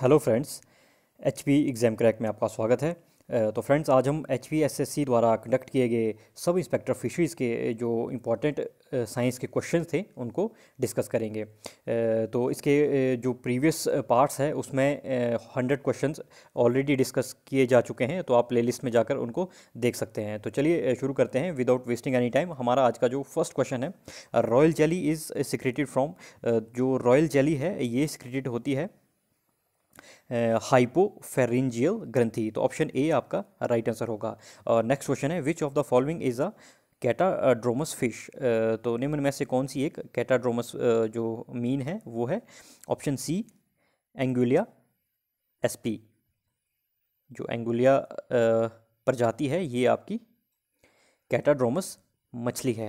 hello friends H P exam crack में आपका स्वागत है तो फ्रेंड्स आज हम H P S S C द्वारा कंडक्ट किए गए सब इंस्पेक्टर फिशरीज़ के जो इम्पोर्टेंट साइंस के क्वेश्चन थे उनको डिस्कस करेंगे तो इसके जो प्रीवियस पार्ट्स है उसमें हंड्रेड क्वेश्चन ऑलरेडी डिस्कस किए जा चुके हैं तो आप प्लेलिस्ट में जाकर उनको देख सकते हैं तो चलिए शुरू करते हैं विदाउट वेस्टिंग एनी टाइम हमारा आज का जो फर्स्ट क्वेश्चन है royal jelly is secreted from जो रॉयल जेली है ये सिक्रेटेड होती है हाइपोफेरिंजियल ग्रंथि तो ऑप्शन ए आपका राइट आंसर होगा और नेक्स्ट क्वेश्चन है which of the following is a catadromous fish तो निम्न में से कौन सी एक कैटाड्रोमस जो मीन है वो है ऑप्शन सी एंगुलिया एसपी जो एंगुलिया प्रजाति है ये आपकी कैटाड्रोमस मछली है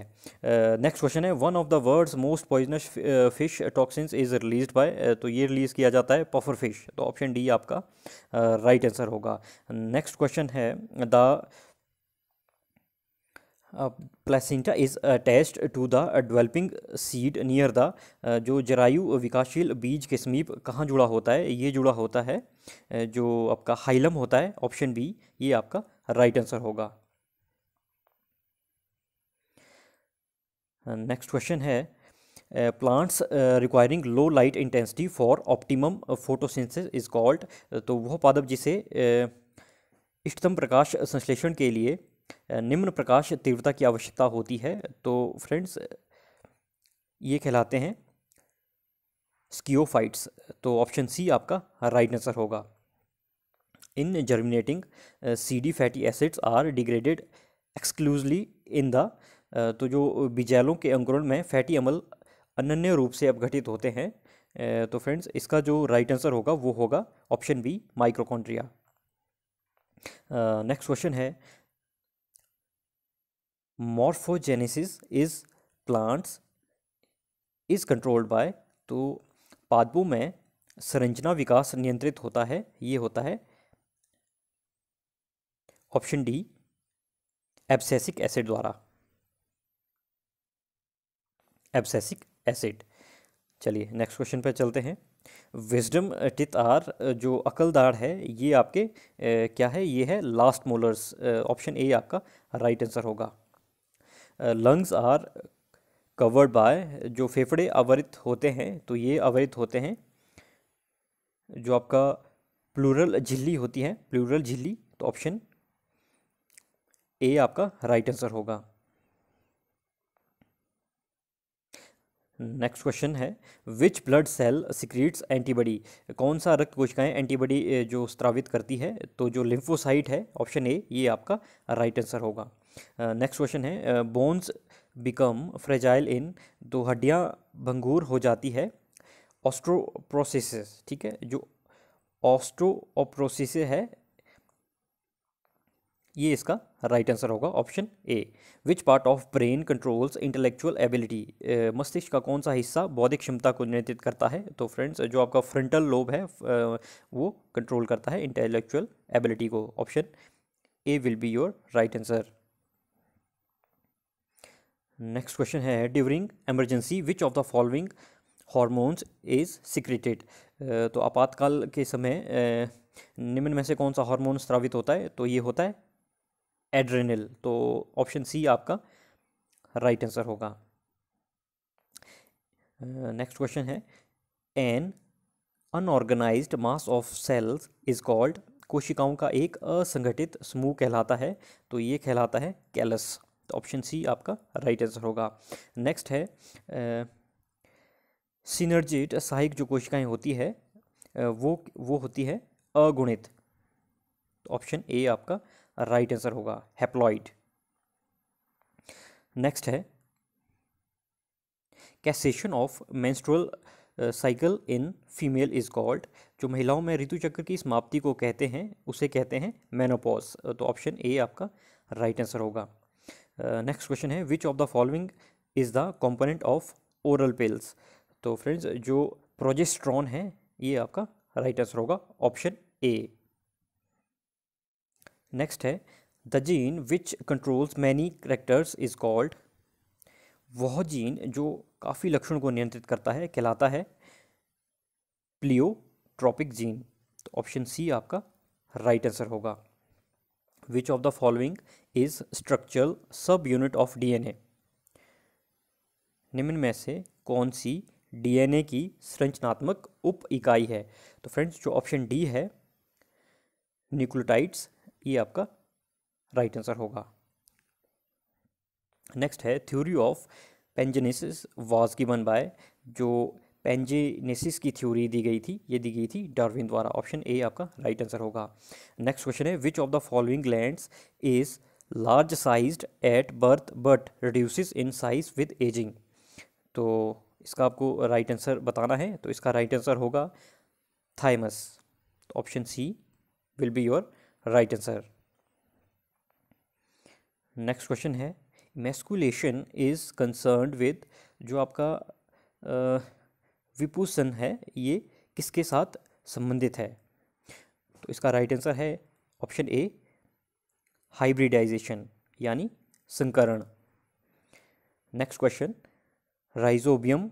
नेक्स्ट क्वेश्चन है one of the world's most poisonous fish toxins is release by तो ये रिलीज़ किया जाता है पफर फिश तो ऑप्शन डी आपका राइट uh, आंसर right होगा नेक्स्ट क्वेश्चन है the placenta is attached to the developing seed near the जो जरायु विकासशील बीज के समीप कहाँ जुड़ा होता है ये जुड़ा होता है जो आपका हाइलम होता है ऑप्शन बी ये आपका राइट right आंसर होगा नेक्स्ट क्वेश्चन है plants requiring low light intensity for optimum photosynthesis is called तो वह पादप जिसे इष्टतम प्रकाश संश्लेषण के लिए निम्न प्रकाश तीव्रता की आवश्यकता होती है तो फ्रेंड्स ये कहलाते हैं स्कीोफाइट्स तो ऑप्शन सी आपका राइट आंसर होगा in germinating seeds fatty acids are degraded exclusively in the तो जो बीजालों के अंकुरण में फैटी अमल अनन्य रूप से अपघटित होते हैं तो फ्रेंड्स इसका जो राइट आंसर होगा वो होगा option B mitochondria next question है morphogenesis is plants is controlled by तो पादपों में संरचना विकास नियंत्रित होता है ये होता है ऑप्शन डी एब्सेसिक एसिड द्वारा एब्सेसिक एसिड चलिए नेक्स्ट क्वेश्चन पर चलते हैं विजडम टिथ आर जो अकलदार है ये आपके ए, uh, क्या है ये है लास्ट मोलर्स ऑप्शन ए आपका राइट आंसर होगा लंग्स आर कवर्ड बाय जो फेफड़े आवरित होते हैं तो ये आवरित होते हैं जो आपका प्लूरल झिल्ली होती है प्लूरल झिल्ली तो ऑप्शन ए आपका राइट आंसर होगा नेक्स्ट क्वेश्चन है which blood cell secretes antibody कौन सा रक्त कोशिकाएं एंटीबॉडी जो स्त्रावित करती है तो जो लिम्फोसाइट है ऑप्शन ए ये आपका राइट आंसर होगा नेक्स्ट क्वेश्चन है बोन्स बिकम फ्रेजाइल इन तो हड्डियाँ भंगूर हो जाती है ऑस्ट्रोप्रोसेस ठीक है जो ऑस्ट्रोप्रोसेसिस है ये इसका राइट आंसर होगा option A which part of brain controls intellectual ability मस्तिष्क का कौन सा हिस्सा बौद्धिक क्षमता को नियंत्रित करता है तो फ्रेंड्स जो आपका फ्रंटल लोब है वो कंट्रोल करता है इंटेलेक्चुअल एबिलिटी को option A will be your right answer next question है during emergency which of the following hormones is secreted तो आपातकाल के समय निम्न में से कौन सा हार्मोन स्रावित होता है तो ये होता है एड्रेनल तो ऑप्शन सी आपका राइट आंसर होगा नेक्स्ट क्वेश्चन है an unorganised mass of cells is called कोशिकाओं का एक असंगठित समूह कहलाता है तो ये कहलाता है कैलस तो ऑप्शन सी आपका राइट आंसर होगा नेक्स्ट है सिनर्जिट सहायक जो कोशिकाएं होती है वो वो होती है अगुणित तो ऑप्शन ए आपका राइट आंसर होगा हैप्लॉइड नेक्स्ट है cessation of menstrual cycle in female is called जो महिलाओं में ऋतु चक्र की समाप्ति को कहते हैं उसे कहते हैं मेनोपॉज uh, तो ऑप्शन ए आपका राइट आंसर होगा नेक्स्ट uh, क्वेश्चन है which of the following is the component of oral pills तो फ्रेंड्स जो प्रोजेस्ट्रॉन है ये आपका राइट आंसर होगा ऑप्शन ए नेक्स्ट है the gene which controls many characters is called वह जीन जो काफ़ी लक्षण को नियंत्रित करता है कहलाता है प्लियोट्रॉपिक जीन तो ऑप्शन सी आपका राइट right आंसर होगा विच of the following is structural subunit of DNA निम्न में से कौन सी डीएनए की संरचनात्मक उप इकाई है तो फ्रेंड्स जो ऑप्शन डी है न्यूक्लियोटाइड्स ये आपका राइट आंसर होगा नेक्स्ट है theory of pangenesis was given by जो पेंजेनेसिस की थ्योरी दी गई थी ये दी गई थी डार्विन द्वारा ऑप्शन ए आपका राइट आंसर होगा नेक्स्ट क्वेश्चन है which of the following gland is large size at birth but reduces in size with ageing तो इसका आपको राइट आंसर बताना है तो इसका राइट आंसर होगा थाइमस तो option C will be your right answer next question है मेस्कुलेशन इज़ कंसर्न विद जो आपका विपुसन है ये किसके साथ संबंधित है तो इसका राइट आंसर है ऑप्शन ए हाइब्रिडाइजेशन यानी संकरण next question rhizobium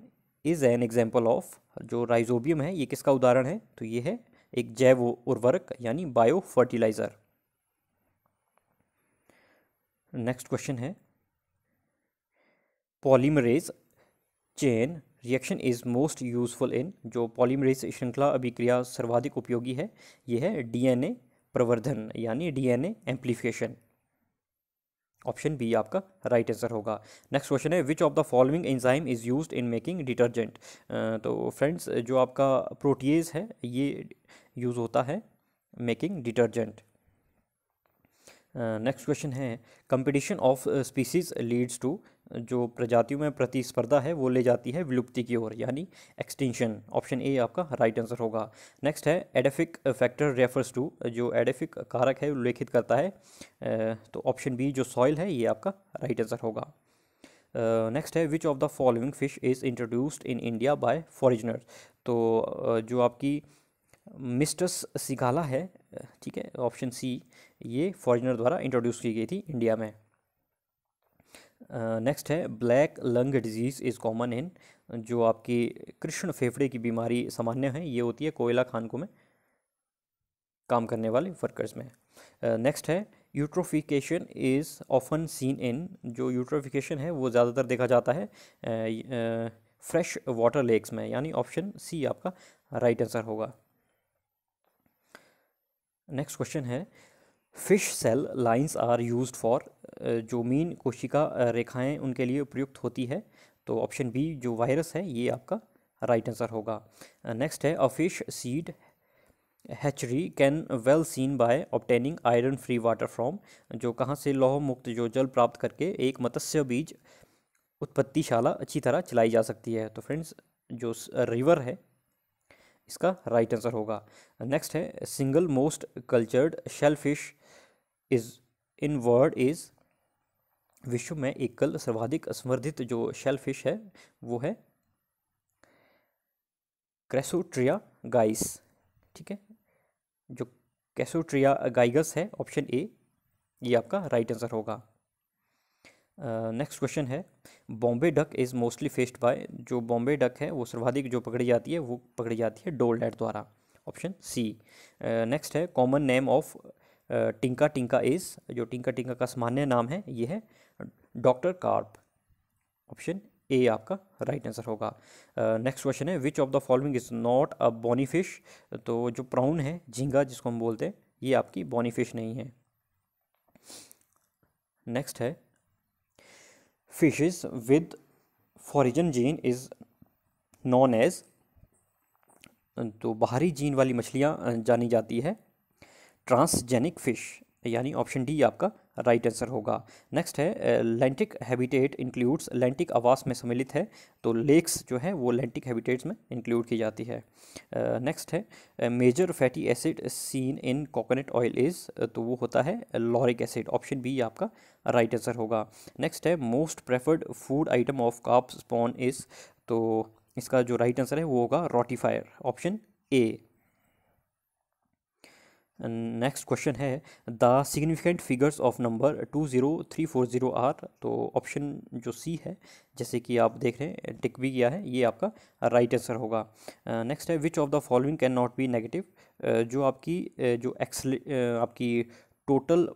is an example of जो राइजोबियम है ये किसका उदाहरण है तो ये है एक जैव उर्वरक यानी बायो फर्टिलाइज़र नेक्स्ट क्वेश्चन है polymerase chain reaction is most useful in जो पॉलीमरेज श्रृंखला अभिक्रिया सर्वाधिक उपयोगी है यह है डीएनए प्रवर्धन यानी डीएनए एम्प्लीफिकेशन ऑप्शन बी आपका राइट आंसर होगा नेक्स्ट क्वेश्चन है which of the following enzyme is used in making detergent तो फ्रेंड्स जो आपका प्रोटीज है ये यूज़ होता है मेकिंग डिटर्जेंट नेक्स्ट क्वेश्चन है competition of species leads to जो प्रजातियों में प्रतिस्पर्धा है वो ले जाती है विलुप्ति की ओर यानी एक्सटेंशन ऑप्शन ए आपका राइट आंसर होगा नेक्स्ट है एडेफिक फैक्टर रेफर्स टू जो एडेफिक कारक है उल्लेखित करता है uh, तो ऑप्शन बी जो सॉइल है ये आपका राइट आंसर होगा नेक्स्ट uh, है which of the following fish is introduced in India by foreigner तो uh, जो आपकी मिस्टर्स सिगाला है ठीक है ऑप्शन सी ये फॉरनर द्वारा इंट्रोड्यूस की गई थी इंडिया में नेक्स्ट uh, है black lung disease is common in जो आपकी कृष्ण फेफड़े की बीमारी सामान्य है ये होती है कोयला खानकों में काम करने वाले वर्कर्स में नेक्स्ट uh, है eutrophication is often seen in जो यूट्रोफिकेशन है वो ज़्यादातर देखा जाता है फ्रेश वाटर लेक्स में यानी ऑप्शन सी आपका राइट right आंसर होगा नेक्स्ट क्वेश्चन है fish cell lines are use for जो मीन कोशिका uh, रेखाएं उनके लिए उपयुक्त होती है तो ऑप्शन बी जो वायरस है ये आपका राइट आंसर होगा नेक्स्ट uh, है a fish seed hatchery can well seen by obtaining iron free water from जो कहाँ से लौह मुक्त जो जल प्राप्त करके एक मत्स्य बीज उत्पत्तिशाला अच्छी तरह चलाई जा सकती है तो फ्रेंड्स जो रिवर है इसका राइट आंसर होगा नेक्स्ट है single most cultured shell fish is in world is विश्व में एकल सर्वाधिक संवर्धित जो शेल फिश है वो है क्रेसोट्रिया गाइस ठीक है जो कैसोट्रिया गाइगस है ऑप्शन ए ये आपका राइट आंसर होगा नेक्स्ट क्वेश्चन है Bombay duck is mostly fished by जो बॉम्बे डक है वो सर्वाधिक जो पकड़ी जाती है वो पकड़ी जाती है डोल डैट द्वारा ऑप्शन सी नेक्स्ट है common name of tinca tinca is जो टिंका टिंका का सामान्य नाम है ये है डॉक्टर कार्प ऑप्शन ए आपका राइट right आंसर होगा नेक्स्ट uh, क्वेश्चन है which of the following is not a bony fish तो जो प्राउन है झींगा जिसको हम बोलते हैं ये आपकी बॉनी फिश नहीं है नेक्स्ट है fishes with foreign gene is known as तो बाहरी जीन वाली मछलियाँ जानी जाती है ट्रांसजेनिक फ़िश यानी ऑप्शन डी आपका राइट आंसर होगा नेक्स्ट है लेंटिक हैबिटेट इंक्लूड्स लेंटिक आवास में सम्मिलित है तो लेक्स जो है वो लेंटिक हैबिटेट्स में इंक्लूड की जाती है नेक्स्ट uh, है major fatty acid seen in coconut oil is तो वो होता है लॉरिक एसिड ऑप्शन बी आपका राइट right आंसर होगा नेक्स्ट है most preferred food item of carp spawn is तो इसका जो राइट right आंसर है वो होगा rotifer option A next question है the significant figures of number two zero three four zero are तो ऑप्शन जो सी है जैसे कि आप देख रहे हैं टिक भी किया है ये आपका राइट right आंसर होगा नेक्स्ट है which of the following can not be negative जो आपकी जो एक्सले आपकी टोटल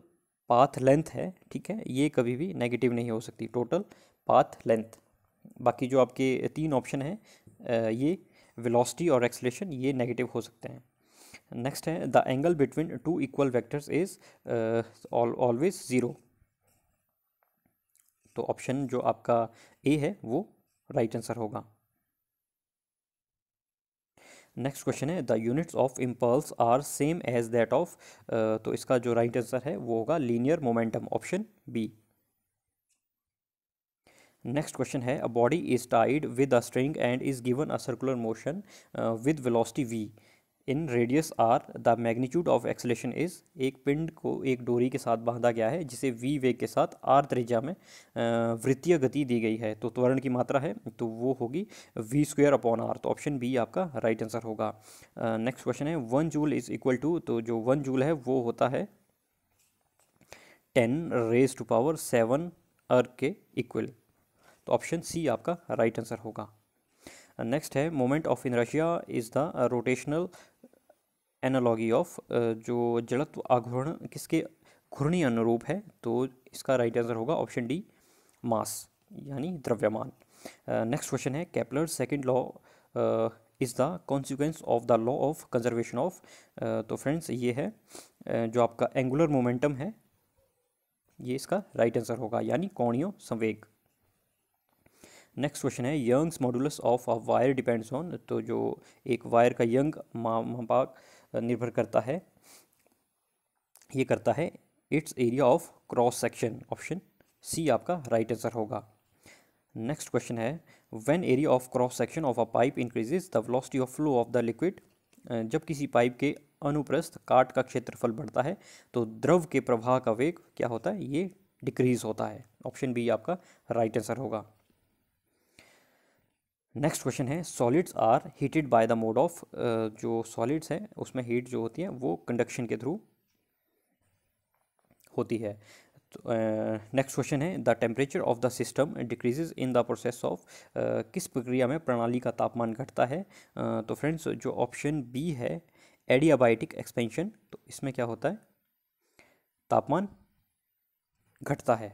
पाथ लेंथ है ठीक है ये कभी भी नेगेटिव नहीं हो सकती टोटल पाथ लेंथ बाकी जो आपके तीन ऑप्शन हैं ये वेलोसिटी और एक्सलेशन ये नेगेटिव हो सकते हैं नेक्स्ट है the angle between two equal vectors is always zero तो ऑप्शन जो आपका ए है वो राइट आंसर होगा नेक्स्ट क्वेश्चन है the units of impulse are same as that of तो इसका जो राइट right आंसर है वो होगा linear momentum option B next question है a body is tied with a string and is given a circular motion with velocity V in radius are the magnitude of acceleration is एक पिंड को एक डोरी के साथ बांधा गया है जिसे वी वेग के साथ आर त्रिज्या में वृत्तीय गति दी गई है तो त्वरण की मात्रा है तो वो होगी वी स्क्वेयर अपॉन आर तो ऑप्शन बी आपका राइट आंसर होगा नेक्स्ट क्वेश्चन है one joule is equal to तो जो वन जूल है वो होता है ten raise to power seven erg के इक्वल तो ऑप्शन सी आपका राइट आंसर होगा नेक्स्ट uh, है moment of inertia is the rotational analogy of जो जड़त्व आघूर्ण किसके घूर्णी अनुरूप है तो इसका राइट आंसर होगा ऑप्शन डी मास यानी द्रव्यमान नेक्स्ट uh, क्वेश्चन है Kepler second law is the consequence of the law of conservation of तो फ्रेंड्स ये है uh, जो आपका एंगुलर मोमेंटम है ये इसका राइट right आंसर होगा यानी कौणियों संवेग नेक्स्ट क्वेश्चन है Young's modulus of a wire depends on तो जो एक वायर का यंग मापाक निर्भर करता है ये करता है its area of cross section option C आपका राइट आंसर होगा नेक्स्ट क्वेश्चन है when area of cross section of a pipe increases the velocity of flow of the liquid जब किसी पाइप के अनुप्रस्थ काट का क्षेत्रफल बढ़ता है तो द्रव के प्रवाह का वेग क्या होता है ये डिक्रीज होता है ऑप्शन बी आपका राइट आंसर होगा नेक्स्ट क्वेश्चन है solids are heated by the mode of जो सॉलिड्स है उसमें हीट जो होती है वो कंडक्शन के थ्रू होती है नेक्स्ट तो, क्वेश्चन uh, है the temperature of the system decreases in the process of किस प्रक्रिया में प्रणाली का तापमान घटता है uh, तो फ्रेंड्स जो ऑप्शन बी है एडियाबायोटिक एक्सपेंशन तो इसमें क्या होता है तापमान घटता है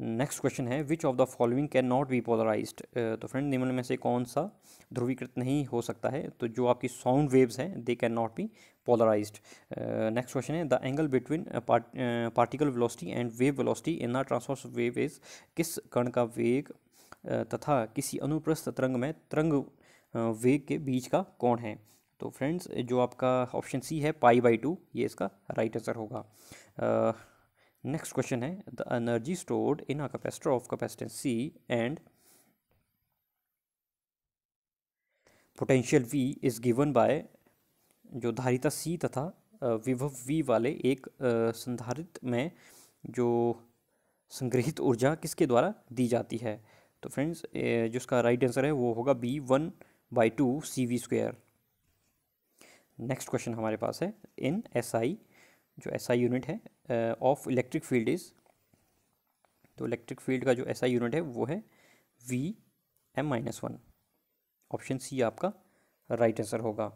नेक्स्ट क्वेश्चन है which of the following can not be polarize तो फ्रेंड निम्न में से कौन सा ध्रुवीकृत नहीं हो सकता है तो जो आपकी साउंड वेव्स हैं they can not be polarize next question है the angle between particle velocity and wave velocity in the transverse wave is किस कण का वेग uh, तथा किसी अनुप्रस्थ तरंग में तरंग uh, वेग के बीच का कौन है तो फ्रेंड्स जो आपका ऑप्शन सी है पाई बाई टू ये इसका राइट आंसर होगा uh, नेक्स्ट क्वेश्चन है the energy stored in a capacitor of capacitance C and potential V is given by जो धारिता सी तथा विभव वी वाले एक संधारित में जो संग्रहित ऊर्जा किसके द्वारा दी जाती है तो फ्रेंड्स जो इसका राइट आंसर है वो होगा B one by two C V square next question हमारे पास है इन एस आई जो ऐसा यूनिट है ऑफ इलेक्ट्रिक फील्ड इज़ तो इलेक्ट्रिक फील्ड का जो ऐसा यूनिट है वो है V M minus one option C आपका राइट right आंसर होगा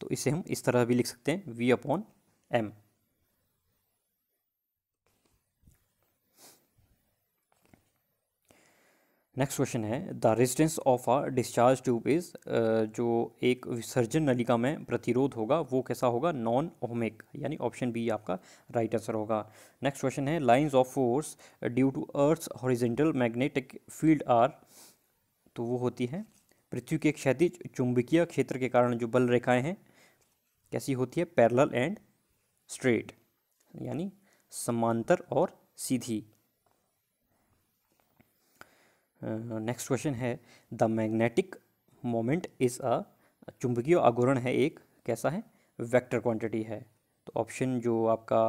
तो इसे हम इस तरह भी लिख सकते हैं V upon M next question है the resistance of a discharge tube is जो एक विसर्जन नलिका में प्रतिरोध होगा वो कैसा होगा नॉन ओमिक यानी ऑप्शन बी आपका राइट आंसर होगा नेक्स्ट क्वेश्चन है lines of force due to earth horizontal magnetic field are तो वो होती है पृथ्वी के क्षैतिज चुंबकीय क्षेत्र के कारण जो बल रेखाएँ हैं कैसी होती है पैरल एंड स्ट्रेट यानी समांतर और सीधी नेक्स्ट क्वेश्चन है the magnetic moment is a चुंबकीय आगोरण है एक कैसा है वेक्टर क्वांटिटी है तो ऑप्शन जो आपका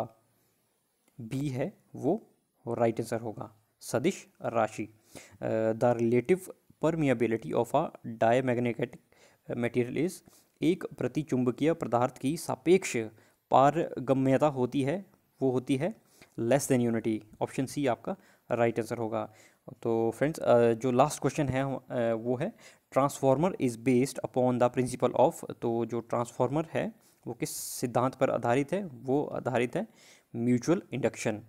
बी है वो राइट आंसर होगा सदिश राशि the relative permeability of a diamagnetic material is एक प्रति चुंबकीय पदार्थ की सापेक्ष पारगम्यता होती है वो होती है less than unity option C आपका राइट आंसर होगा तो फ्रेंड्स जो लास्ट क्वेश्चन है वो है transformer is based upon the principle of तो जो ट्रांसफार्मर है वो किस सिद्धांत पर आधारित है वो आधारित है म्यूचुअल इंडक्शन